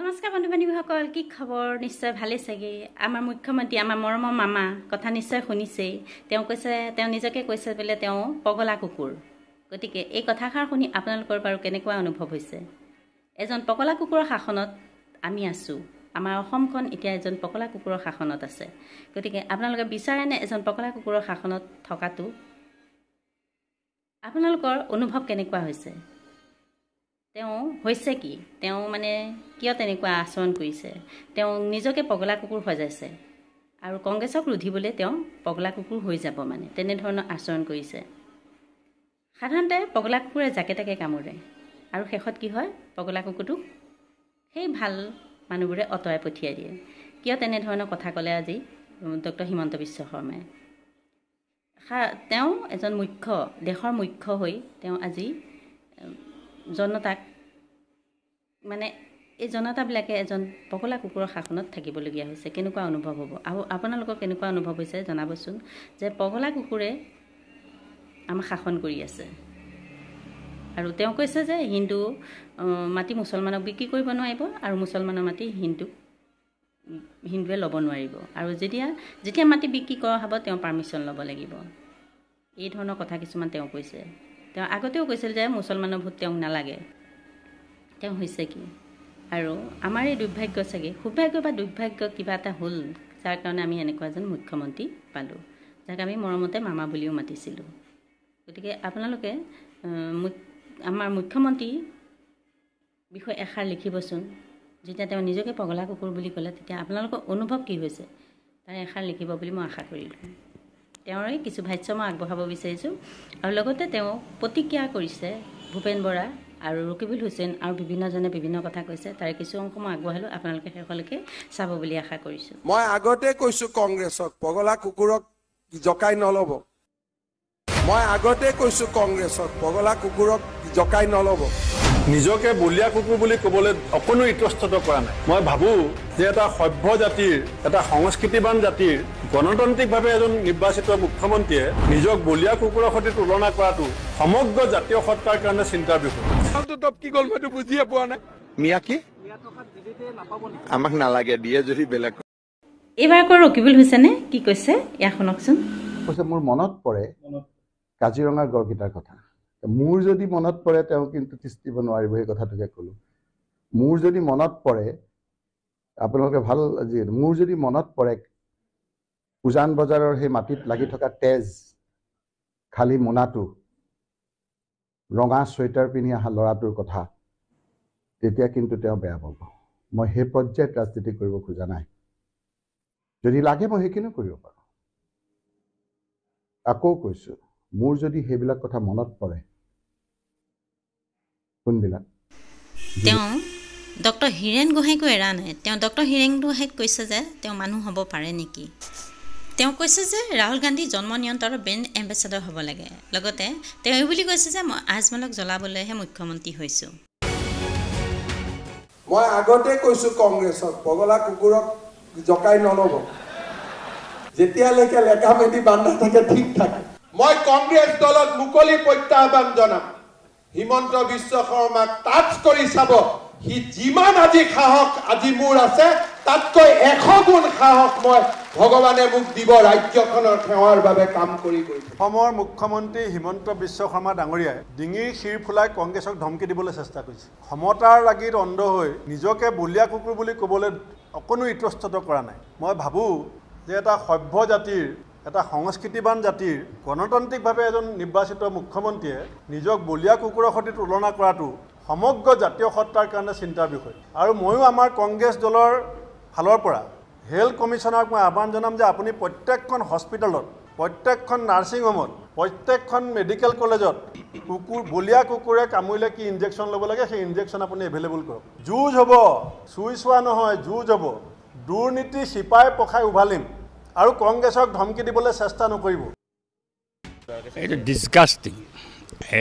নমস্কাৰ বন্ধু বান্ধৱীসকল কি খবৰ নিশ্চয় ভালেই চাগে আমাৰ মুখ্যমন্ত্ৰী আমাৰ মৰমৰ মামা কথা নিশ্চয় শুনিছেই তেওঁ কৈছে তেওঁ নিজকে কৈছে বোলে তেওঁ পগলা কুকুৰ গতিকে এই কথাষাৰ শুনি আপোনালোকৰ বাৰু কেনেকুৱা অনুভৱ হৈছে এজন পকলা কুকুৰৰ শাসনত আমি আছোঁ আমাৰ অসমখন এতিয়া এজন পকলা কুকুৰৰ শাসনত আছে গতিকে আপোনালোকে বিচাৰেনে এজন পকলা কুকুৰৰ শাসনত থকাটো আপোনালোকৰ অনুভৱ কেনেকুৱা হৈছে তেওঁ হৈছে কি তেওঁ মানে কিয় তেনেকুৱা আচৰণ কৰিছে তেওঁ নিজকে পগলা কুকুৰ সজাইছে আৰু কংগ্ৰেছক ৰোধিবলৈ তেওঁ পগলা কুকুৰ হৈ যাব মানে তেনেধৰণৰ আচৰণ কৰিছে সাধাৰণতে পগলা কুকুৰে জাকে তাকে কামোৰে আৰু শেষত কি হয় পগলা কুকুৰটোক সেই ভাল মানুহবোৰে অঁতৰাই পঠিয়াই দিয়ে কিয় তেনেধৰণৰ কথা ক'লে আজি ডক্টৰ হিমন্ত বিশ্ব শৰ্মাই তেওঁ এজন মুখ্য দেশৰ মুখ্য হৈ তেওঁ আজি জনতাক মানে এই জনতাবিলাকে এজন পগলা কুকুৰৰ শাসনত থাকিবলগীয়া হৈছে কেনেকুৱা অনুভৱ হ'ব আৰু আপোনালোকৰ কেনেকুৱা অনুভৱ হৈছে জনাবচোন যে পগলা কুকুৰে আমাক শাসন কৰি আছে আৰু তেওঁ কৈছে যে হিন্দু মাটি মুছলমানক বিক্ৰী কৰিব নোৱাৰিব আৰু মুছলমানৰ মাটি হিন্দুক হিন্দুৱে ল'ব নোৱাৰিব আৰু যেতিয়া যেতিয়া মাটি বিক্ৰী কৰা হ'ব তেওঁ পাৰ্মিশ্যন ল'ব লাগিব এই ধৰণৰ কথা কিছুমান তেওঁ কৈছে তেওঁ আগতেও কৈছিল যে মুছলমানৰ ভোট তেওঁক নালাগে তেওঁ হৈছে কি আৰু আমাৰ এই দুৰ্ভাগ্য চাগে সৌভাগ্য বা দুৰ্ভাগ্য কিবা এটা হ'ল যাৰ কাৰণে আমি এনেকুৱা এজন মুখ্যমন্ত্ৰী পালোঁ যাক আমি মৰমতে মামা বুলিও মাতিছিলোঁ গতিকে আপোনালোকে আমাৰ মুখ্যমন্ত্ৰীৰ বিষয়ে এষাৰ লিখিবচোন যেতিয়া তেওঁ নিজকে পগলা কুকুৰ বুলি ক'লে তেতিয়া আপোনালোকৰ অনুভৱ কি হৈছে তাৰে এষাৰ লিখিব বুলি মই আশা কৰিলোঁ তেওঁৰে কিছু ভাষ্য মই আগবঢ়াব বিচাৰিছোঁ আৰু লগতে তেওঁ প্ৰতিক্ৰিয়া কৰিছে ভূপেন বৰা আৰু ৰকিবুল হুছেইন আৰু বিভিন্নজনে বিভিন্ন কথা কৈছে তাৰে কিছু অংশ মই আগবঢ়ালোঁ আপোনালোকে শেষলৈকে চাব বুলি আশা কৰিছোঁ মই আগতে কৈছোঁ কংগ্ৰেছক পগলা কুকুৰক জকাই নল'ব মই আগতে কৈছোঁ কংগ্ৰেছক পগলা কুকুৰক জকাই নল'ব নিজকে বলিয়া কুকুৰ বুলি কবলৈ অকণো ইতস্তত কৰা নাই মই ভাবো যে এটা সভ্য জাতিৰ এটা সংস্কৃতিবান জাতিৰ গণতান্ত্ৰিকভাৱে এজন নিৰ্বাচিত মুখ্যমন্ত্ৰীয়ে নিজক বলিয়া কুকুৰৰ সৈতে তুলনা কৰাটো সমগ্ৰ জাতীয় সত্তাৰ কাৰণে চিন্তাৰ বিষয় বুজিয়ে পোৱা নাই মিয়াকী আমাক নালাগে দিয়ে যদি বেলেগ এইবাৰ আকৌ ৰকিবুল হুছেনে কি কৈছে এয়া শুনকচোন কৈছে মোৰ মনত পৰে কাজিৰঙাৰ গড়কেইটাৰ কথা মোৰ যদি মনত পৰে তেওঁ কিন্তু তিষ্টিব নোৱাৰিব সেই কথাটোকে কলো মোৰ যদি মনত পৰে আপোনালোকে ভাল যি মোৰ যদি মনত পৰে উজান বজাৰৰ সেই মাটিত লাগি থকা তেজ খালী মোনাটো ৰঙা চুৱেটাৰ পিন্ধি অহা ল'ৰাটোৰ কথা তেতিয়া কিন্তু তেওঁ বেয়া পাব মই সেই পৰ্যায়ত ৰাজনীতি কৰিব খোজা নাই যদি লাগে মই সেইখিনিও কৰিব পাৰোঁ আকৌ কৈছোঁ মোৰ যদি সেইবিলাক কথা মনত পৰে কোনবিলাক তেওঁ ডক্টৰ হীৰেণ গোহাঁইকো এৰা নাই তেওঁ ডক্টৰ হীৰেণ গোহাঁইক কৈছে যে তেওঁ মানুহ হ'ব পাৰে নেকি তেওঁ কৈছে যে ৰাহুল গান্ধী জন্ম নিয়ন্ত্ৰণৰ ব্ৰেণ্ড এম্বেচাডৰ হ'ব লাগে লগতে তেওঁ এইবুলি কৈছে যে মই আজমলক জ্বলাবলৈহে মুখ্যমন্ত্ৰী হৈছোঁ মই আগতে কৈছোঁ কংগ্ৰেছক পগলা কুকুৰক জকাই নল'ব যেতিয়ালৈকে লেকা মেধি বান্ধা থাকে ঠিক থাকে মই কংগ্ৰেছ দলত মুকলি প্ৰত্যাহ্বান জনাম হিমন্ত বিশ্ব শৰ্মাক টাচ কৰি চাব সি যিমান আজি সাহস আজি মোৰ আছে তাতকৈ এশ গুণ সাহস মই ভগৱানে মোক দিব ৰাজ্যখনৰ সেৱাৰ বাবে কাম কৰি গৈ অসমৰ মুখ্যমন্ত্ৰী হিমন্ত বিশ্ব শৰ্মা ডাঙৰীয়াই ডিঙিৰ শিৰ ফুলাই কংগ্ৰেছক ধমকি দিবলৈ চেষ্টা কৰিছে ক্ষমতাৰ লাগিত অন্ধ হৈ নিজকে বলীয়া কুকুৰ বুলি ক'বলৈ অকণো ইতস্তত কৰা নাই মই ভাবোঁ যে এটা সভ্য জাতিৰ এটা সংস্কৃতিবান জাতিৰ গণতান্ত্ৰিকভাৱে এজন নিৰ্বাচিত মুখ্যমন্ত্ৰীয়ে নিজক বলীয়া কুকুৰৰ সৈতে তুলনা কৰাটো সমগ্ৰ জাতীয় সত্তাৰ কাৰণে চিন্তাৰ বিষয় আৰু ময়ো আমাৰ কংগ্ৰেছ দলৰ ফালৰ পৰা হেল্থ কমিশ্যনাৰক মই আহ্বান জনাম যে আপুনি প্ৰত্যেকখন হস্পিটেলত প্ৰত্যেকখন নাৰ্ছিং হোমত প্ৰত্যেকখন মেডিকেল কলেজত কুকুৰ বলীয়া কুকুৰে কামুৰিলে কি ইনজেকশ্যন ল'ব লাগে সেই ইনজেকশ্যন আপুনি এভেইলেবল কৰক যুঁজ হ'ব চুই চোৱা নহয় যুঁজ হ'ব দুৰ্নীতি চিপাই পখাই উভালিম আৰু কংগ্ৰেছক ধমকি দিবলৈ চেষ্টা নকৰিব এইটো ডিছকাষ্টিং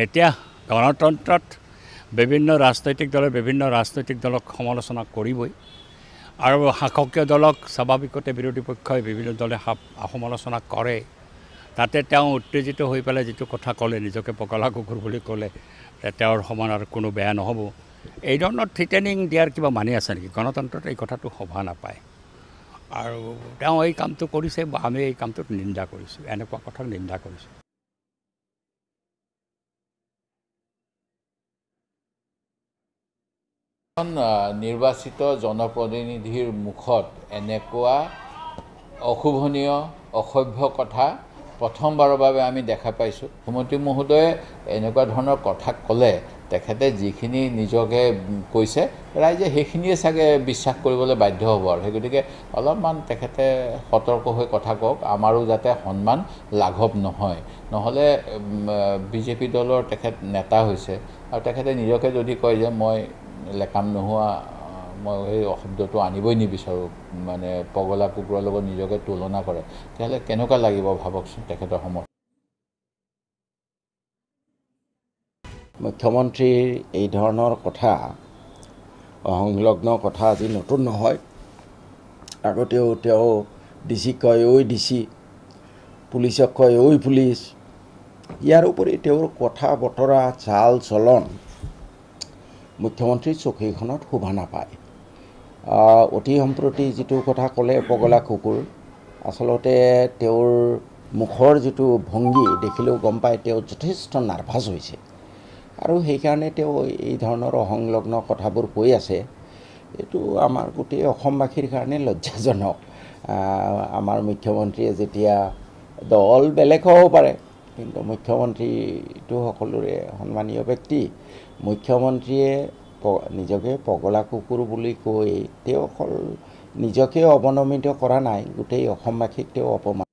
এতিয়া গণতন্ত্ৰত বিভিন্ন ৰাজনৈতিক দলে বিভিন্ন ৰাজনৈতিক দলক সমালোচনা কৰিবই আৰু শাসকীয় দলক স্বাভাৱিকতে বিৰোধী পক্ষই বিভিন্ন দলে সমালোচনা কৰে তাতে তেওঁ উত্তেজিত হৈ পেলাই যিটো কথা ক'লে নিজকে পকলা কুকুৰ বুলি ক'লে তেওঁৰ সমান আৰু কোনো বেয়া নহ'ব এই ধৰণৰ থিটেনিং দিয়াৰ কিবা মানি আছে নেকি গণতন্ত্ৰত এই কথাটো সভা নাপায় আৰু তেওঁ এই কামটো কৰিছে বা আমি এই কামটোত নিন্দা কৰিছোঁ এনেকুৱা কথা নিন্দা কৰিছোঁ নিৰ্বাচিত জনপ্ৰতিনিধিৰ মুখত এনেকুৱা অশোভনীয় অসভ্য কথা প্ৰথমবাৰৰ বাবে আমি দেখা পাইছোঁ সুমতি মহোদয়ে এনেকুৱা ধৰণৰ কথা ক'লে তেখেতে যিখিনি নিজকে কৈছে ৰাইজে সেইখিনিয়ে চাগে বিশ্বাস কৰিবলৈ বাধ্য হ'ব আৰু সেই গতিকে অলপমান তেখেতে সতৰ্ক হৈ কথা কওক আমাৰো যাতে সন্মান লাঘৱ নহয় নহ'লে বিজেপি দলৰ তেখেত নেতা হৈছে আৰু তেখেতে নিজকে যদি কয় যে মই লেকাম নোহোৱা মই সেই শব্দটো আনিবই নিবিচাৰোঁ মানে পগলা কুকুৰৰ লগত নিজকে তুলনা কৰে তেতিয়াহ'লে কেনেকুৱা লাগিব ভাবকচোন তেখেতৰ সমৰ্থন মুখ্যমন্ত্ৰীৰ এই ধৰণৰ কথা সংলগ্ন কথা আজি নতুন নহয় আগতেও তেওঁ ডি চিক কয় ঐ ডি চি পুলিচক কয় ঐ পুলিচ ইয়াৰ উপৰি তেওঁৰ কথা বতৰা চাল চলন মুখ্যমন্ত্ৰীৰ চকীখনত শোভা নাপায় অতি সম্প্ৰতি যিটো কথা ক'লে পগলা কুকুৰ আচলতে তেওঁৰ মুখৰ যিটো ভংগী দেখিলেও গম পায় তেওঁ যথেষ্ট নাৰ্ভাছ হৈছে আৰু সেইকাৰণে তেওঁ এই ধৰণৰ অসংলগ্ন কথাবোৰ কৈ আছে এইটো আমাৰ গোটেই অসমবাসীৰ কাৰণে লজ্জাজনক আমাৰ মুখ্যমন্ত্ৰীয়ে যেতিয়া দল বেলেগ হ'ব পাৰে কিন্তু মুখ্যমন্ত্ৰীটো সকলোৰে সন্মানীয় ব্যক্তি মুখ্যমন্ত্ৰীয়ে প নিজকে পগলা কুকুৰ বুলি কৈ তেওঁ অকল নিজকে অৱনমিত কৰা নাই গোটেই অসমবাসীক তেওঁ অপমান